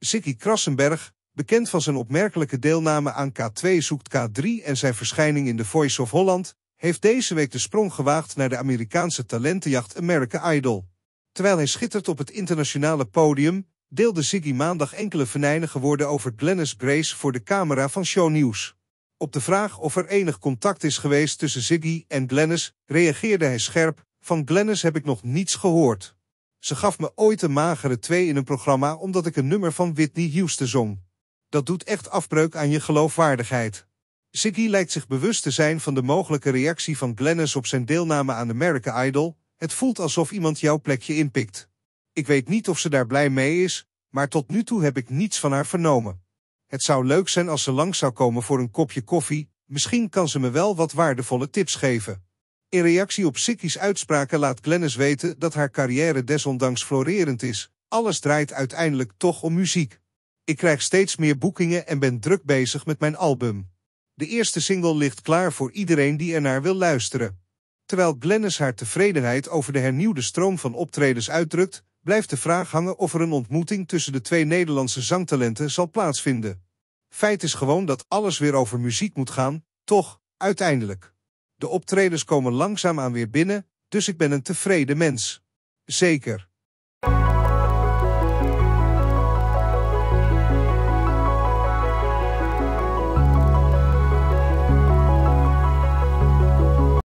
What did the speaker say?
Ziggy Krassenberg, bekend van zijn opmerkelijke deelname aan K2 zoekt K3 en zijn verschijning in de Voice of Holland, heeft deze week de sprong gewaagd naar de Amerikaanse talentenjacht America Idol. Terwijl hij schittert op het internationale podium, deelde Ziggy maandag enkele venijnige woorden over Glennis Grace voor de camera van Show News. Op de vraag of er enig contact is geweest tussen Ziggy en Glennis, reageerde hij scherp, van Glennis heb ik nog niets gehoord. Ze gaf me ooit een magere 2 in een programma omdat ik een nummer van Whitney Houston zong. Dat doet echt afbreuk aan je geloofwaardigheid. Ziggy lijkt zich bewust te zijn van de mogelijke reactie van Glennis op zijn deelname aan American Idol. Het voelt alsof iemand jouw plekje inpikt. Ik weet niet of ze daar blij mee is, maar tot nu toe heb ik niets van haar vernomen. Het zou leuk zijn als ze langs zou komen voor een kopje koffie, misschien kan ze me wel wat waardevolle tips geven. In reactie op Sikkie's uitspraken laat Glennis weten dat haar carrière desondanks florerend is. Alles draait uiteindelijk toch om muziek. Ik krijg steeds meer boekingen en ben druk bezig met mijn album. De eerste single ligt klaar voor iedereen die ernaar wil luisteren. Terwijl Glennis haar tevredenheid over de hernieuwde stroom van optredens uitdrukt, blijft de vraag hangen of er een ontmoeting tussen de twee Nederlandse zangtalenten zal plaatsvinden. Feit is gewoon dat alles weer over muziek moet gaan, toch, uiteindelijk. De optredens komen langzaamaan weer binnen, dus ik ben een tevreden mens. Zeker.